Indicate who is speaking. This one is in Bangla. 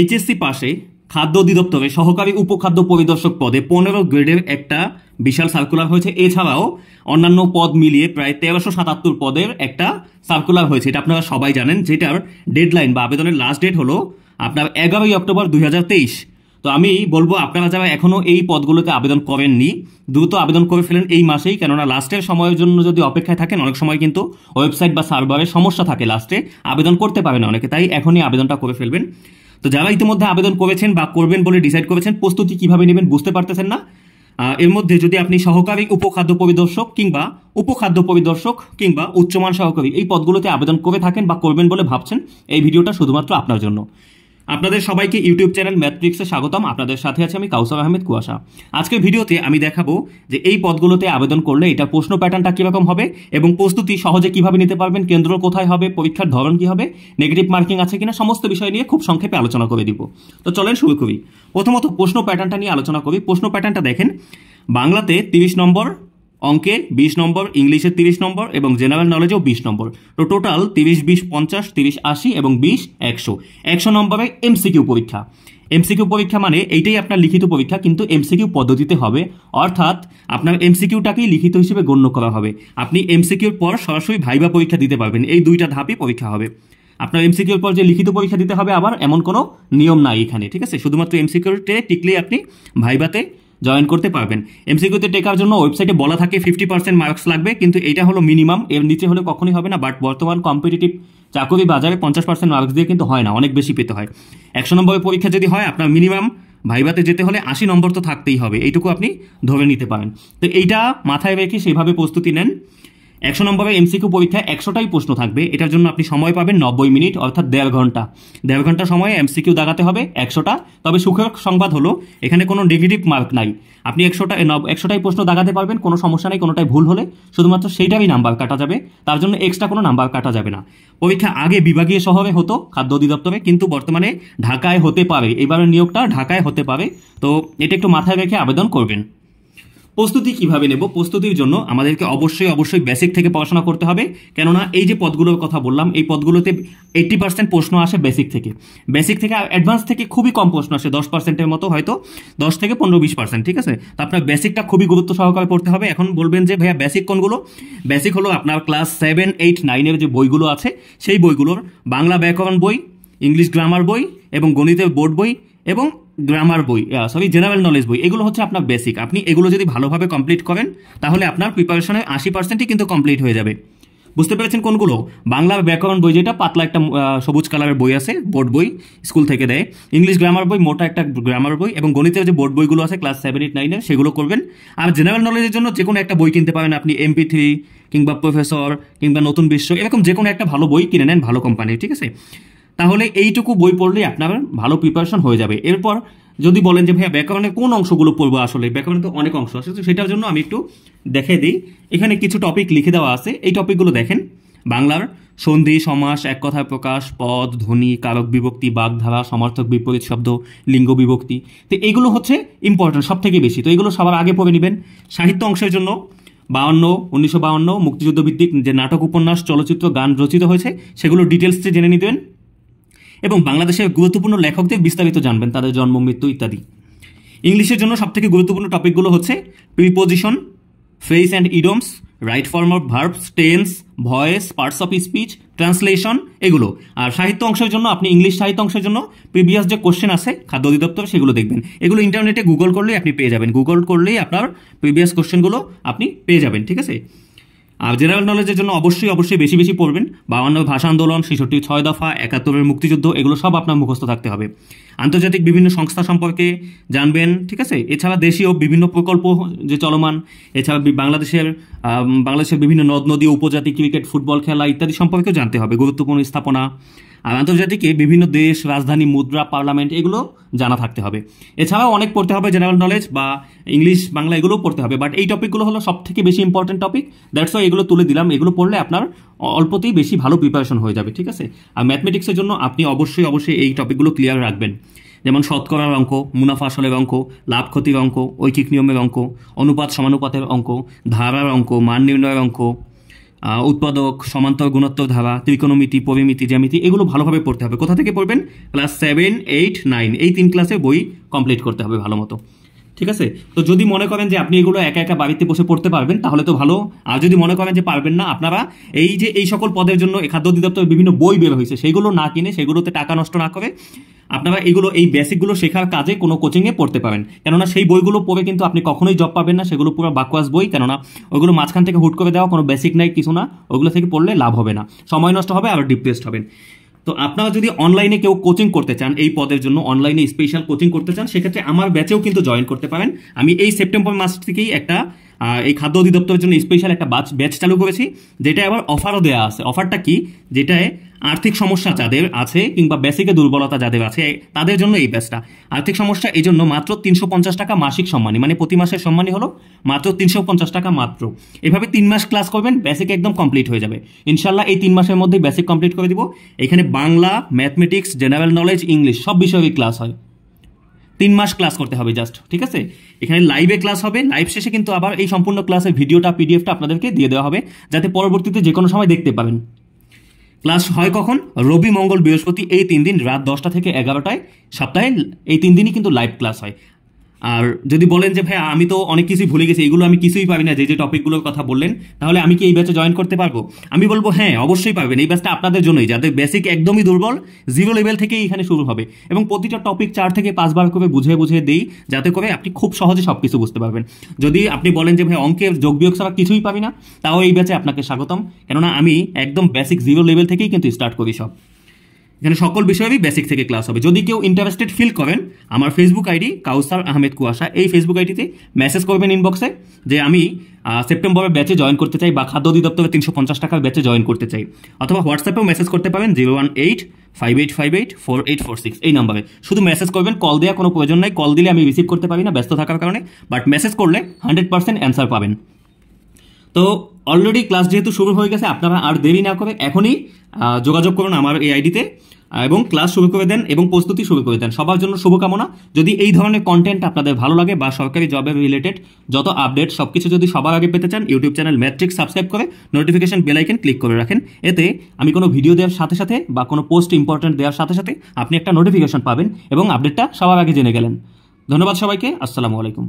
Speaker 1: এইচএসসি পাশে খাদ্য অধিদপ্তরে সহকারী উপখাদ্য পরিদর্শক পদে পনেরো গ্রেডের একটা বিশাল সার্কুলার হয়েছে এছাড়াও অন্যান্য পদ মিলিয়ে প্রায় তেরোশো সাতাত্তর পদের একটা সার্কুলার হয়েছে এটা আপনারা সবাই জানেন যেটার ডেডলাইন বা আবেদনের লাস্ট ডেট হলো আপনার এগারোই অক্টোবর দুই তো আমি বলবো আপনারা যারা এখনও এই পদগুলোতে আবেদন করেননি দ্রুত আবেদন করে ফেলেন এই মাসেই কেননা লাস্টের সময়ের জন্য যদি অপেক্ষায় থাকেন অনেক সময় কিন্তু ওয়েবসাইট বা সার্ভারে সমস্যা থাকে লাস্টে আবেদন করতে পারে না অনেকে তাই এখনই আবেদনটা করে ফেলবেন তো যারা ইতিমধ্যে আবেদন করেছেন বা করবেন বলে ডিসাইড করেছেন প্রস্তুতি কিভাবে নেবেন বুঝতে পারতেছেন না এর মধ্যে যদি আপনি সহকারী উপখাদ্য পরিদর্শক কিংবা উপখাদ্য পরিদর্শক কিংবা উচ্চমান সহকারী এই পদগুলোতে আবেদন করে থাকেন বা করবেন বলে ভাবছেন এই ভিডিওটা শুধুমাত্র আপনার জন্য আপনাদের সবাইকে ইউটিউব চ্যানেল ম্যাট্রিক্সে স্বাগতম আপনাদের সাথে আছে আমি কাউসার আহমেদ কুয়াশা আজকের ভিডিওতে আমি দেখাবো যে এই পদগুলোতে আবেদন করলে এটা প্রশ্ন প্যাটার্নটা কীরকম হবে এবং প্রস্তুতি সহজে কিভাবে নিতে পারবেন কেন্দ্র কোথায় হবে পরীক্ষার ধরন কী হবে নেগেটিভ মার্কিং আছে কিনা সমস্ত বিষয় নিয়ে খুব সংক্ষেপে আলোচনা করে দিব তো চলেন শুরু করি প্রথমত প্রশ্ন প্যাটার্নটা নিয়ে আলোচনা করি প্রশ্ন প্যাটার্নটা দেখেন বাংলাতে তিরিশ নম্বর অঙ্কে বিশ নম্বর ইংলিশে তিরিশ নম্বর এবং জেনারেল নলেজেও বিশ নম্বর তো টোটাল তিরিশ বিশ পঞ্চাশ তিরিশ আশি এবং বিশ একশো একশো নম্বরে এমসিকিউ পরীক্ষা এমসিকিউ পরীক্ষা মানে এইটাই আপনার লিখিত পরীক্ষা কিন্তু এমসিকিউ পদ্ধতিতে হবে অর্থাৎ আপনার এমসিকিউটাকেই লিখিত হিসেবে গণ্য করা হবে আপনি এমসিকিউর পর সরাসরি ভাইবা পরীক্ষা দিতে পারবেন এই দুইটা ধাপই পরীক্ষা হবে আপনার এমসিকিউর পর যে লিখিত পরীক্ষা দিতে হবে আবার এমন কোনো নিয়ম নাই এখানে ঠিক আছে শুধুমাত্র এমসিকিউতে টিকলেই আপনি ভাইবাতে জয়েন করতে পারবেন এমসিকিউতে টেকার জন্য ওয়েবসাইটে বলা থাকে ফিফটি পার্সেন্ট মার্কস লাগবে কিন্তু এটা হলো মিনিমাম এর নিচে হলে কখনই হবে না বাট বর্তমান কম্পিটিটিভ চাকরি বাজারে পঞ্চাশ পার্সেন্ট মার্কস দিয়ে কিন্তু হয় না অনেক বেশি পেতে হয় একশো নম্বরের পরীক্ষা যদি হয় আপনার মিনিমাম ভাইবাতে যেতে হলে আশি নম্বর তো থাকতেই হবে এইটুকু আপনি ধরে নিতে পারেন তো এইটা মাথায় রেখে সেভাবে প্রস্তুতি নেন একশো নম্বরের এমসিকিউ পরীক্ষায় একশোটাই প্রশ্ন থাকবে এটার জন্য আপনি সময় পাবেন নব্বই মিনিট অর্থাৎ দেড় ঘন্টা দেড় ঘন্টা সময়ে এমসিকিউ দাগাতে হবে একশোটা তবে সুখের সংবাদ হলো এখানে কোনো নেগেটিভ মার্ক নাই আপনি একশোটা একশোটাই প্রশ্ন দাগাতে পারবেন কোনো সমস্যা নেই কোনোটাই ভুল হলে শুধুমাত্র সেইটারই নাম্বার কাটা যাবে তার জন্য এক্সট্রা কোনো নাম্বার কাটা যাবে না পরীক্ষা আগে বিভাগীয় শহরে হতো খাদ্য অধিদপ্তরে কিন্তু বর্তমানে ঢাকায় হতে পারে এবারের নিয়োগটা ঢাকায় হতে পারে তো এটা একটু মাথায় রেখে আবেদন করবেন প্রস্তুতি কিভাবে নেব প্রস্তুতির জন্য আমাদেরকে অবশ্যই অবশ্যই বেসিক থেকে পড়াশোনা করতে হবে কেননা এই যে পদগুলোর কথা বললাম এই পদগুলোতে এইট্টি পার্সেন্ট প্রশ্ন আসে বেসিক থেকে বেসিক থেকে অ্যাডভান্স থেকে খুবই কম প্রশ্ন আসে দশ পার্সেন্টের মতো হয়তো দশ থেকে পনেরো বিশ পার্সেন্ট ঠিক আছে তো আপনার বেসিকটা খুবই গুরুত্ব সহকারে পড়তে হবে এখন বলবেন যে ভাইয়া বেসিক কোনগুলো বেসিক হলো আপনার ক্লাস সেভেন এইট নাইনের যে বইগুলো আছে সেই বইগুলোর বাংলা ব্যাকরণ বই ইংলিশ গ্রামার বই এবং গণিতের বোর্ড বই এবং গ্রামার বই সরি জেনারেল নলেজ বই এগুলো হচ্ছে আপনার বেসিক আপনি এগুলো যদি ভালোভাবে কমপ্লিট করেন তাহলে আপনার প্রিপারেশনে আশি পার্সেন্টই কিন্তু কমপ্লিট হয়ে যাবে বুঝতে পেরেছেন কোনগুলো বাংলা ব্যাকরণ বই যেটা পাতলা একটা সবুজ কালারের বই আছে বোর্ড বই স্কুল থেকে দেয় ইংলিশ গ্রামার বই মোটা একটা গ্রামার বই এবং গণিতের যে বোর্ড বইগুলো আছে ক্লাস সেভেন এইট নাইনের সেগুলো করবেন আর জেনারেল নলেজের জন্য যে কোনো একটা বই কিনতে পারেন আপনি এমপি থ্রি কিংবা প্রফেসর কিংবা নতুন বিশ্ব এরকম যে কোনো একটা ভালো বই কিনে নেন ভালো কোম্পানির ঠিক আছে তাহলে এইটুকু বই পড়লেই আপনার ভালো প্রিপারেশন হয়ে যাবে এরপর যদি বলেন যে ভাইয়া ব্যাকরণের কোন অংশগুলো পড়বো আসলে ব্যাকরণে তো অনেক অংশ আছে তো সেটার জন্য আমি একটু দেখে দিই এখানে কিছু টপিক লিখে দেওয়া আছে এই টপিকগুলো দেখেন বাংলার সন্ধি সমাস এক কথা প্রকাশ পদ ধ্বনি কারক বিভক্তি বাগধারা সমর্থক বিপরীত শব্দ লিঙ্গ বিভক্তি তো এইগুলো হচ্ছে ইম্পর্টেন্ট সব থেকে বেশি তো এগুলো সবার আগে পড়ে নেবেন সাহিত্য অংশের জন্য বাউন্ন উনিশশো বাউন্ন মুক্তিযুদ্ধ ভিত্তিক যে নাটক উপন্যাস চলচ্চিত্র গান রচিত হয়েছে সেগুলো ডিটেলসে জেনে নিতেন এবং বাংলাদেশের গুরুত্বপূর্ণ লেখকদের বিস্তারিত জানবেন তাদের জন্ম মৃত্যু ইত্যাদি ইংলিশের জন্য সবথেকে গুরুত্বপূর্ণ টপিকগুলো হচ্ছে preposition phrase and idioms right form of verbs tense voice parts of speech translation এগুলো আর সাহিত্য অংশের জন্য আপনি ইংলিশ সাহিত্য অংশের জন্য প্রিভিয়াস যে কোশ্চেন আছে খাদ্য অধিদপ্তর সেগুলো দেখবেন এগুলো ইন্টারনেটে গুগল করলেই আপনি পেয়ে যাবেন গুগল করলেই আপনার প্রিভিয়াস কোশ্চেনগুলো আপনি পেয়ে যাবেন ঠিক আছে আর জেনারেল নলেজের জন্য অবশ্যই অবশ্যই বেশি বেশি পড়বেন বাউান্ন ভাষা আন্দোলন ছেষট্টি ছয় দফা একাত্তরের মুক্তিযুদ্ধ এগুলো সব আপনার মুখস্থ থাকতে হবে আন্তর্জাতিক বিভিন্ন সংস্থা সম্পর্কে জানবেন ঠিক আছে এছাড়া দেশীয় বিভিন্ন প্রকল্প যে চলমান এছাড়া বাংলাদেশের বাংলাদেশের বিভিন্ন নদ নদী উপজাতি ক্রিকেট ফুটবল খেলা ইত্যাদি সম্পর্কেও জানতে হবে গুরুত্বপূর্ণ স্থাপনা আর আন্তর্জাতিকে বিভিন্ন দেশ রাজধানী মুদ্রা পার্লামেন্ট এগুলো জানা থাকতে হবে এছাড়াও অনেক পড়তে হবে জেনারেল নলেজ বা ইংলিশ বাংলা এগুলোও পড়তে হবে বাট এই টপিকগুলো হলো সব থেকে বেশি ইম্পর্টেন্ট টপিক দ্যাটস ওয়াই এগুলো তুলে দিলাম এগুলো পড়লে আপনার অল্পতেই বেশি ভালো প্রিপারেশন হয়ে যাবে ঠিক আছে আর ম্যাথমেটিক্সের জন্য আপনি অবশ্যই অবশ্যই এই টপিকগুলো ক্লিয়ার রাখবেন যেমন শতকরার অঙ্ক মুনাফা আসলের অঙ্ক লাভ ক্ষতির অঙ্ক ঐকিক নিয়মের অঙ্ক অনুপাত সমানুপাতের অঙ্ক ধারার অঙ্ক মান নির্ণয়ের অঙ্ক উৎপাদক সমান্তর গুণাত্মক ধারা ত্রিকোণমিতি পরিমিতি জ্যামিতি এগুলো ভালোভাবে পড়তে হবে কোথা থেকে পড়বেন ক্লাস সেভেন এইট নাইন এই তিন ক্লাসে বই কমপ্লিট করতে হবে ভালো মতো ঠিক আছে তো যদি মনে করেন যে আপনি এগুলো একা একা বাড়িতে বসে পড়তে পারবেন তাহলে তো ভালো আর যদি মনে করেন যে পারবেন না আপনারা এই যে এই সকল পদের জন্য খাদ্য অধিদপ্তর বিভিন্ন বই বের হয়েছে সেগুলো না কিনে সেগুলোতে টাকা নষ্ট না করে আপনারা এগুলো এই বেসিকগুলো শেখার কাজে কোনো কোচিংয়ে পড়তে পারেন কেননা সেই বইগুলো পড়ে কিন্তু আপনি কখনোই জব পাবেন না সেগুলো পুরো বাকওয়াস বই কেননা ওইগুলো মাঝখান থেকে হুট করে দেওয়া কোনো বেসিক নাই কিছু না ওইগুলো থেকে পড়লে লাভ হবে না সময় নষ্ট হবে আরও ডিপ্রেসড হবেন তো আপনারা যদি অনলাইনে কেউ কোচিং করতে চান এই পদের জন্য অনলাইনে স্পেশাল কোচিং করতে চান সেক্ষেত্রে আমার ব্যাচেও কিন্তু জয়েন করতে পারেন আমি এই সেপ্টেম্বর মাস থেকেই একটা এই খাদ্য অধিদপ্তরের জন্য স্পেশাল একটা বাচ ব্যাচ চালু করেছি যেটা আবার অফারও দেওয়া আছে অফারটা কি যেটায় আর্থিক সমস্যা যাদের আছে কিংবা বেসিকে দুর্বলতা যাদের আছে তাদের জন্য এই ব্যাচটা আর্থিক সমস্যা এই জন্য মাত্র তিনশো পঞ্চাশ টাকা মাসিক সম্মানী মানে প্রতি মাসের সম্মানী হলো মাত্র তিনশো পঞ্চাশ টাকা মাত্র এভাবে তিন মাস ক্লাস করবেন বেসিক একদম কমপ্লিট হয়ে যাবে ইনশাল্লাহ এই তিন মাসের মধ্যেই বেসিক কমপ্লিট করে দিব এখানে Bangla mathematics general knowledge English সব বিষয়ে ক্লাস হয় তিন মাস ক্লাস করতে হবে জাস্ট ঠিক আছে এখানে লাইভে ক্লাস হবে লাইভ শেষে কিন্তু আবার এই সম্পূর্ণ ক্লাসের ভিডিওটা পিডিএফটা আপনাদেরকে দিয়ে দেওয়া হবে যাতে পরবর্তীতে যে কোনো সময় দেখতে পাবেন ক্লাস হয় কখন রবি মঙ্গল বৃহস্পতি এই তিন দিন রাত দশটা থেকে এগারোটায় সপ্তাহে এই তিন দিনই কিন্তু লাইভ ক্লাস হয় আর যদি বলেন যে ভাই আমি তো অনেক কিছুই ভুলে গেছি এগুলো আমি কিছুই পারি না যে যে টপিকগুলোর কথা বললেন তাহলে আমি কি এই ব্যাচে জয়েন করতে পারবো আমি বলবো হ্যাঁ অবশ্যই পারবেন এই ব্যাচটা আপনাদের জন্যই যাদের বেসিক একদমই দুর্বল জিরো লেভেল থেকেই এখানে শুরু হবে এবং প্রতিটা টপিক চার থেকে পাঁচবার করে বুঝে বুঝে দিই যাতে করে আপনি খুব সহজে সব কিছু বুঝতে পারবেন যদি আপনি বলেন যে ভাই অঙ্কের যোগ বিয়োগ ছাড়া কিছুই পাবি না তাও এই ব্যাচে আপনাকে স্বাগতম কেননা আমি একদম বেসিক জিরো লেভেল থেকেই কিন্তু স্টার্ট করি সব এখানে সকল বিষয়েরই বেসিক থেকে ক্লাস হবে যদি কেউ ইন্টারেস্টেড ফিল করেন আমার ফেসবুক আইডি কাউসার আহমেদ কুয়াশা এই ফেসবুক আইডিতে মেসেজ করবেন ইনবক্সে যে আমি সেপ্টেম্বরের ব্যাচে জয়েন করতে চাই বা খাদ্য অধিদপ্তরে তিনশো পঞ্চাশ টাকার ব্যাচে জয়েন করতে চাই অথবা হোয়াটসঅ্যাপেও মেসেজ করতে পারেন zero one eight five eight five eight four eight four six এই নাম্বারে শুধু মেসেজ করবেন কল দেওয়া কোনো প্রয়োজন নাই কল দিলে আমি রিসিভ করতে পারি না ব্যস্ত থাকার কারণে বাট মেসেজ করলে হান্ড্রেড পার্সেন্ট অ্যান্সার পাবেন তো অলরেডি ক্লাস যেহেতু শুরু হয়ে গেছে আপনারা আর দেরি না করে এখনই যোগাযোগ করুন আমার এই আইডিতে এবং ক্লাস শুভ করে দেন এবং প্রস্তুতি শুভ করে দেন সবার জন্য শুভকামনা যদি এই ধরনের কন্টেন্ট আপনাদের ভালো লাগে বা সরকারি জবের রিলেটেড যত আপডেট সব কিছু যদি সবার আগে পেতে চান ইউটিউব চ্যানেল ম্যাট্রিক সাবস্ক্রাইব করে নোটিফিকেশন বেলাইকেন ক্লিক করে রাখেন এতে আমি কোনো ভিডিও দেওয়ার সাথে সাথে বা কোনো পোস্ট ইম্পর্টেন্ট দেওয়ার সাথে সাথে আপনি একটা নোটিফিকেশন পাবেন এবং আপডেটটা সবার আগে জেনে গেলেন ধন্যবাদ সবাইকে আসসালামু আলাইকুম